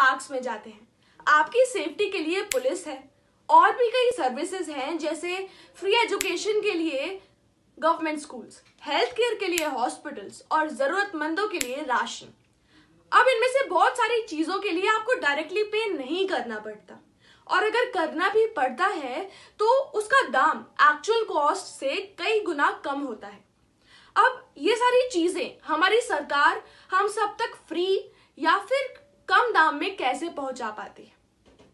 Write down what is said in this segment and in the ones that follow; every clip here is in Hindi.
पार्क्स में जाते हैं आपकी सेफ्टी के लिए पुलिस है और भी कई सर्विसेज हैं जैसे फ्री एजुकेशन के लिए गवर्नमेंट स्कूल्स हेल्थ केयर के लिए हॉस्पिटल्स और ज़रूरतमंदों के लिए राशन अब इनमें से बहुत सारी चीज़ों के लिए आपको डायरेक्टली पे नहीं करना पड़ता और अगर करना भी पड़ता है तो उसका दाम एक्चुअल कॉस्ट से कई गुना कम होता है अब ये सारी चीज़ें हमारी सरकार हम सब तक फ्री या फिर कम दाम में कैसे पहुंचा पाती है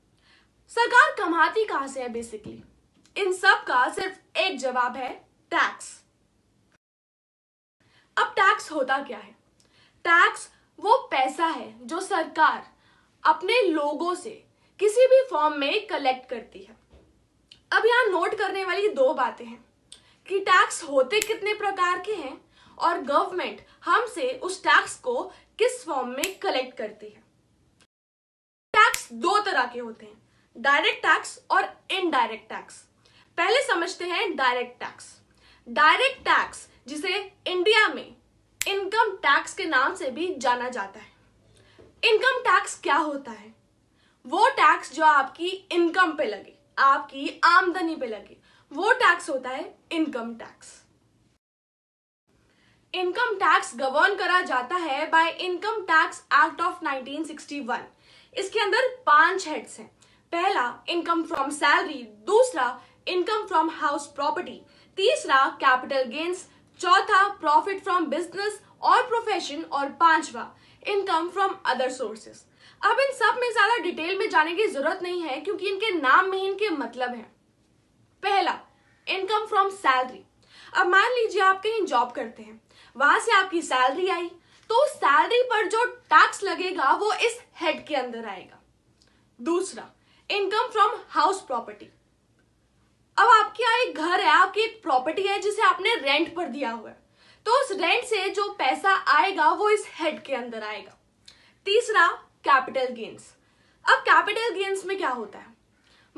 सरकार कमाती कहां से है बेसिकली इन सब का सिर्फ एक जवाब है टैक्स अब टैक्स होता क्या है टैक्स वो पैसा है जो सरकार अपने लोगों से किसी भी फॉर्म में कलेक्ट करती है अब यहां नोट करने वाली दो बातें हैं कि टैक्स होते कितने प्रकार के हैं और गवर्नमेंट हमसे उस टैक्स को किस फॉर्म में कलेक्ट करती है दो तरह के होते हैं डायरेक्ट टैक्स और इनडायरेक्ट टैक्स पहले समझते हैं डायरेक्ट टैक्स डायरेक्ट टैक्स जिसे इंडिया में इनकम टैक्स के नाम से भी जाना जाता है इनकम टैक्स क्या होता है वो टैक्स जो आपकी इनकम पे लगे आपकी आमदनी पे लगे वो टैक्स होता है income tax income tax govern करा जाता है by income tax act of 1961 इसके अंदर पांच हेड्स हैं पहला इनकम फ्रॉम सैलरी दूसरा इनकम फ्रॉम हाउस प्रॉपर्टी तीसरा कैपिटल गेन्स चौथा प्रॉफिट फ्रॉम बिजनेस और प्रोफेशन और पांचवा इनकम फ्रॉम अदर सोर्सेस अब इन सब में ज्यादा डिटेल में जाने की जरूरत नहीं है क्योंकि इनके नाम में इनके मतलब हैं पहला इनकम फ्रॉम सैलरी अब मान लीजिए आप कहीं जॉब करते हैं वहां से आपकी सैलरी आई तो सैलरी पर जो टैक्स लगेगा वो इस हेड के अंदर आएगा दूसरा इनकम फ्रॉम हाउस प्रॉपर्टी अब आपके यहाँ एक घर है आपकी एक प्रॉपर्टी है जिसे आपने रेंट पर दिया हुआ है तो उस रेंट से जो पैसा आएगा वो इस हेड के अंदर आएगा तीसरा कैपिटल गेन्स अब कैपिटल गेन्स में क्या होता है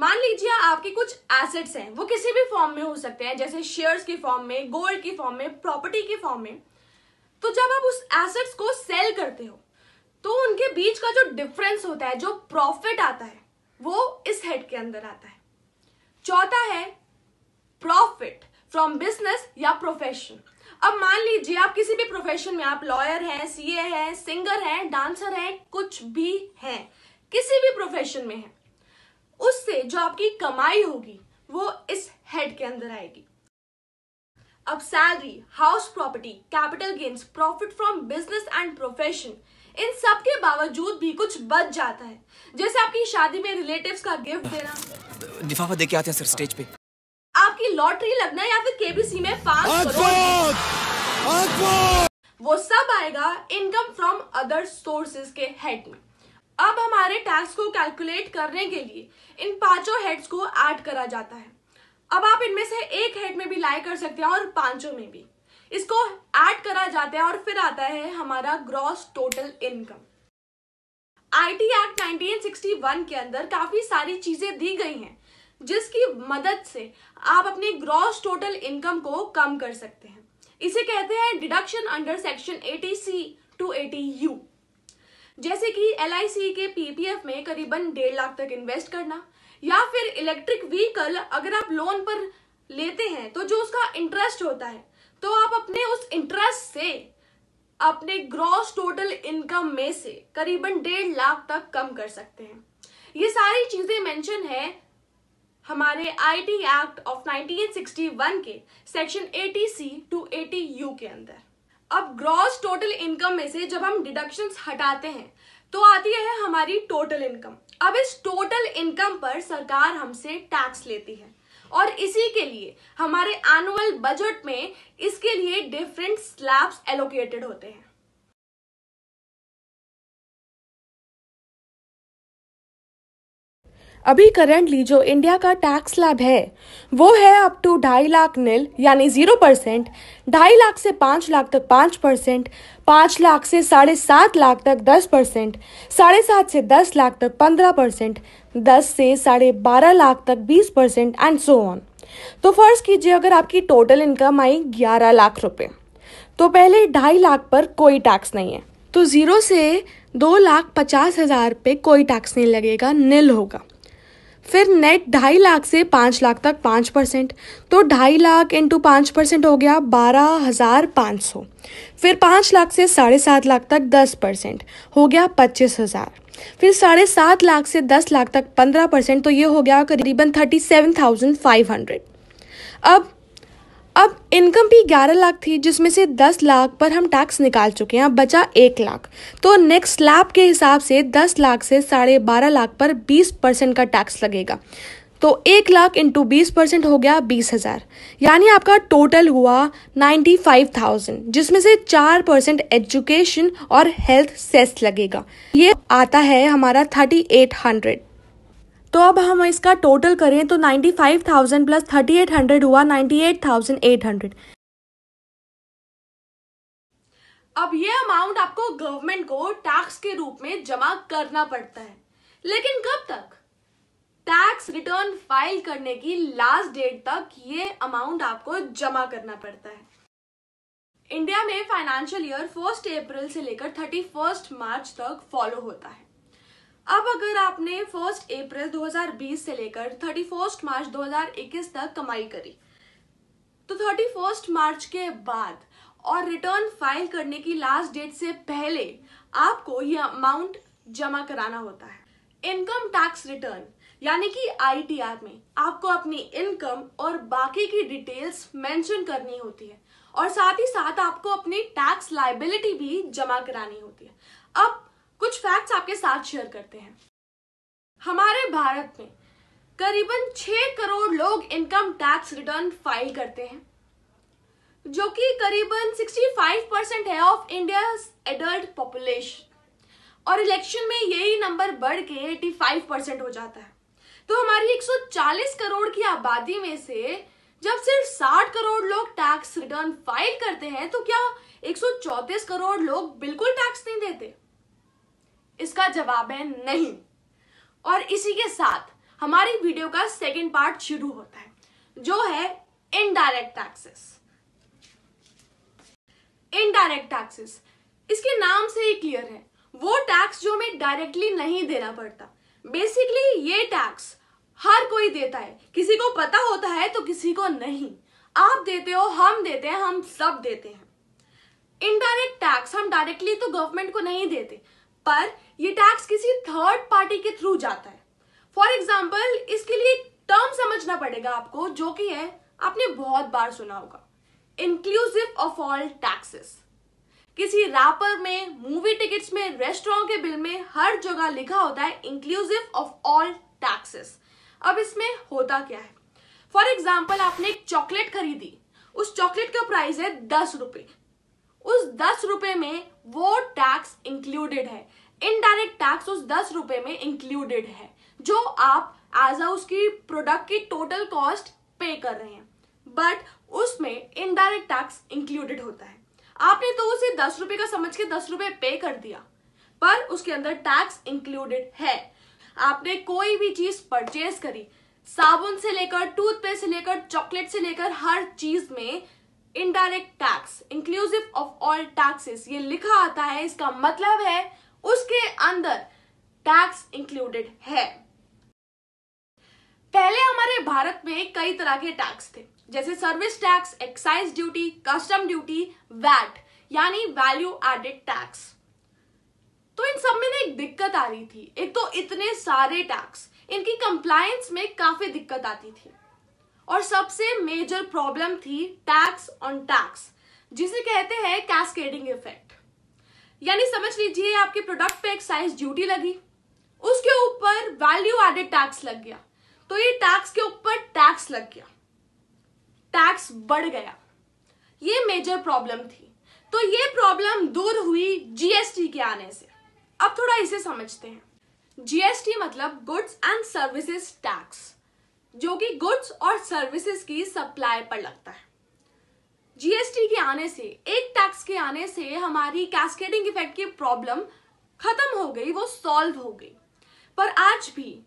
मान लीजिए आपके कुछ एसेट्स हैं वो किसी भी फॉर्म में हो सकते हैं जैसे शेयर्स के फॉर्म में गोल्ड के फॉर्म में प्रॉपर्टी के फॉर्म में तो जब आप उस एसेट्स को सेल करते हो तो उनके बीच का जो डिफरेंस होता है जो प्रॉफिट आता है वो इस हेड के अंदर आता है चौथा है प्रॉफिट फ्रॉम बिजनेस या प्रोफेशन अब मान लीजिए आप किसी भी प्रोफेशन में आप लॉयर हैं सीए हैं सिंगर हैं डांसर हैं कुछ भी हैं किसी भी प्रोफेशन में हैं उससे जो आपकी कमाई होगी वो इस हेड के अंदर आएगी अब salary house property capital gains profit from business and profession इन सब के बावजूद भी कुछ बच जाता है जैसे आपकी शादी में रिलेटिव्स का गिफ्ट देना लिफाफा देके आते हैं सर स्टेज पे आपकी लॉटरी लगना या फिर केबीसी में पास वो सब आएगा इनकम फ्रॉम अदर सोर्सेज के हेड में अब हमारे टैक्स को कैलकुलेट करने के लिए इन पांचों हेड्स को ऐड करा जाता है अब आप इनमें से एक हेड में भी लाई कर सकते हैं और पांचों में भी इसको ऐड करा जाता है और फिर आता है हमारा gross total income IT act 1961 के अंदर काफी सारी चीजें दी गई हैं जिसकी मदद से आप अपने ग्रॉस टोटल इनकम को कम कर सकते हैं इसे कहते हैं deduction under section eighty C to eighty U जैसे कि एल के पीपीएफ में करीबन डेढ़ लाख तक इन्वेस्ट करना या फिर इलेक्ट्रिक व्हीकल अगर आप लोन पर लेते हैं तो जो उसका इंटरेस्ट होता है तो आप अपने उस इंटरेस्ट से अपने ग्रॉस टोटल इनकम में से करीबन डेढ़ लाख तक कम कर सकते हैं ये सारी चीजें मेंशन है हमारे आईटी एक्ट ऑफ 1961 के सेक्शन 80 सी टू 80 यू के अंदर अब ग्रॉस टोटल इनकम में से जब हम डिडक्शंस हटाते हैं तो आती है हमारी टोटल इनकम अब इस टोटल इनकम पर सरकार हमसे टैक्स लेती है और इसी के लिए हमारे एनुअल बजट में इसके लिए डिफरेंट स्लैब्स एलोकेटेड होते हैं अभी करेंटली जो इंडिया का टैक्स लैब है वो है अप टू ढाई लाख नील यानी ज़ीरो परसेंट ढाई लाख से पाँच लाख तक पाँच परसेंट पाँच लाख से साढ़े सात लाख तक दस परसेंट साढ़े सात से दस लाख तक पंद्रह परसेंट दस से साढ़े बारह लाख तक बीस परसेंट एंड सो ऑन तो फर्ज कीजिए अगर आपकी टोटल इनकम आई ग्यारह लाख रुपये तो पहले ढाई लाख पर कोई टैक्स नहीं है तो ज़ीरो से दो लाख पचास हज़ार पे कोई टैक्स नहीं लगेगा निल होगा फिर नेट ढाई लाख से पाँच लाख तक पाँच परसेंट तो ढाई लाख इंटू पाँच परसेंट हो गया बारह हज़ार पाँच सौ फिर पाँच लाख से साढ़े सात लाख तक दस परसेंट हो गया पच्चीस हज़ार फिर साढ़े सात लाख से दस लाख तक पंद्रह परसेंट तो ये हो गया करीबन thirty seven thousand five hundred अब अब इनकम भी ग्यारह लाख थी जिसमें से दस लाख पर हम टैक्स निकाल चुके हैं बचा एक लाख तो नेक्स्ट स्लैब के हिसाब से दस लाख से साढ़े बारह लाख पर बीस परसेंट का टैक्स लगेगा तो एक लाख इंटू बीस परसेंट हो गया बीस हज़ार यानी आपका टोटल हुआ नाइन्टी फाइव थाउजेंड जिसमें से चार परसेंट एजुकेशन और हेल्थ सेस लगेगा ये आता है हमारा थर्टी एट हंड्रेड तो अब हम इसका टोटल करें तो 95,000 प्लस 3800 हुआ 98,800 अब ये अमाउंट आपको गवर्नमेंट को टैक्स के रूप में जमा करना पड़ता है लेकिन कब तक टैक्स रिटर्न फाइल करने की लास्ट डेट तक ये अमाउंट आपको जमा करना पड़ता है इंडिया में फाइनेंशियल ईयर फर्स्ट अप्रैल से लेकर थर्टी फर्स्ट मार्च तक फॉलो होता है अब अगर आपने फर्स्ट अप्रैल 2020 से लेकर थर्टी फर्स्ट मार्च 2021 तक कमाई करी तो थर्टी फर्स्ट मार्च के बाद और रिटर्न फाइल करने की लास्ट डेट से पहले आपको यह अमाउंट जमा कराना होता है इनकम टैक्स रिटर्न यानी कि आईटीआर में आपको अपनी इनकम और बाकी की डिटेल्स मेंशन करनी होती है और साथ ही साथ आपको अपनी टैक्स लाइबिलिटी भी जमा करानी होती है अब कुछ फैक्ट्स आपके साथ शेयर करते हैं हमारे भारत में करीबन 6 करोड़ लोग इनकम टैक्स रिटर्न फाइल करते हैं जो कि करीबन 65 परसेंट है ऑफ इंडिया एडल्ट पॉपुलेशन और इलेक्शन में यही नंबर बढ़ के 85 परसेंट हो जाता है तो हमारी 140 करोड़ की आबादी में से जब सिर्फ 60 करोड़ लोग टैक्स रिटर्न फाइल करते हैं तो क्या 134 करोड़ लोग बिल्कुल टैक्स नहीं देते इसका जवाब है नहीं और इसी के साथ हमारी वीडियो का सेकेंड पार्ट शुरू होता है जो है इनडायरेक्ट टैक्सेस इनडायरेक्ट टैक्सेस इसके नाम से ही क्लियर है वो टैक्स जो हमें डायरेक्टली नहीं देना पड़ता बेसिकली ये टैक्स हर कोई देता है किसी को पता होता है तो किसी को नहीं आप देते हो हम देते हैं हम सब देते हैं इनडायरेक्ट टैक्स हम डायरेक्टली तो गवर्नमेंट को नहीं देते पर ये टैक्स किसी थर्ड पार्टी के थ्रू जाता है फॉर एग्जाम्पल इसके लिए टर्म समझना पड़ेगा आपको जो कि है आपने बहुत बार सुना होगा इंक्लूसिव ऑफ ऑल टैक्सेस किसी रैपर में मूवी टिकट्स में रेस्टोरेंट के बिल में हर जगह लिखा होता है इंक्लूसिव ऑफ ऑल टैक्सेस अब इसमें होता क्या है फॉर एग्जाम्पल आपने एक चॉकलेट खरीदी उस चॉकलेट का प्राइस है दस रुपए उस दस रुपए में वो टैक्स इंक्लूडेड है इनडायरेक्ट टैक्स उस दस रुपए में इंक्लूडेड है जो आप एज अ उसकी प्रोडक्ट की टोटल कॉस्ट पे कर रहे हैं बट उसमें इनडायरेक्ट टैक्स इंक्लूडेड होता है आपने तो उसे दस रुपए का समझ के दस रुपए पे कर दिया पर उसके अंदर टैक्स इंक्लूडेड है आपने कोई भी चीज परचेज करी साबुन से लेकर टूथपेस्ट से लेकर चॉकलेट से लेकर हर चीज में indirect tax inclusive of all taxes ये लिखा आता है इसका मतलब है उसके अंदर टैक्स इंक्लूडेड है पहले हमारे भारत में कई तरह के टैक्स थे जैसे service tax excise duty custom duty VAT यानी वैल्यू एडेड टैक्स तो इन सब में एक दिक्कत आ रही थी एक तो इतने सारे टैक्स इनकी कंप्लायंस में काफी दिक्कत आती थी और सबसे मेजर प्रॉब्लम थी टैक्स ऑन टैक्स जिसे कहते हैं कैस्केडिंग इफेक्ट यानी समझ लीजिए आपके प्रोडक्ट पे एक्साइज ड्यूटी लगी उसके ऊपर वैल्यू एडेड टैक्स लग गया तो ये टैक्स के ऊपर टैक्स लग गया टैक्स बढ़ गया ये मेजर प्रॉब्लम थी तो ये प्रॉब्लम दूर हुई जीएसटी के आने से अब थोड़ा इसे समझते हैं जीएसटी मतलब गुड्स एंड सर्विसेज टैक्स जो कि गुड्स और सर्विसेज की सप्लाई पर लगता है जीएसटी के आने से एक टैक्स के आने से हमारी कैस्केडिंग इफेक्ट की प्रॉब्लम खत्म हो गई वो सॉल्व हो गई पर आज भी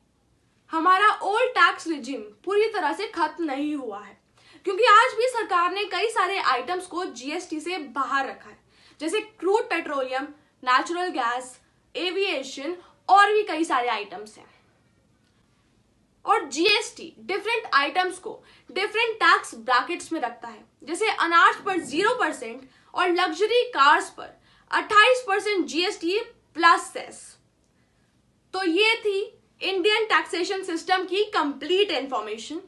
हमारा ओल्ड टैक्स रिजिम पूरी तरह से खत्म नहीं हुआ है क्योंकि आज भी सरकार ने कई सारे आइटम्स को जीएसटी से बाहर रखा है जैसे crude petroleum natural gas aviation और भी कई सारे आइटम्स हैं और जीएसटी डिफरेंट आइटम्स को डिफरेंट टैक्स ब्रैकेट्स में रखता है जैसे अनाज पर जीरो परसेंट और लग्जरी कार्स पर अट्ठाईस परसेंट जीएसटी प्लस सेस तो ये थी इंडियन टैक्सेशन सिस्टम की कंप्लीट इंफॉर्मेशन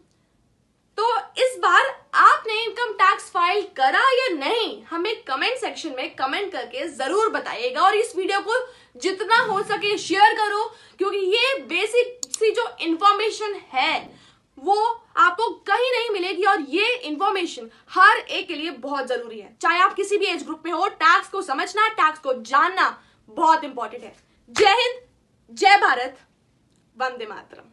तो इस बार आपने इनकम टैक्स फाइल करा या नहीं हमें कमेंट सेक्शन में कमेंट करके जरूर बताइएगा और इस वीडियो को जितना हो सके शेयर करो क्योंकि ये बेसिक सी जो इंफॉर्मेशन है वो आपको कहीं नहीं मिलेगी और ये इंफॉर्मेशन हर एक के लिए बहुत जरूरी है चाहे आप किसी भी एज ग्रुप में हो टैक्स को समझना टैक्स को जानना बहुत इंपॉर्टेंट है जय हिंद जय भारत वंदे मातरम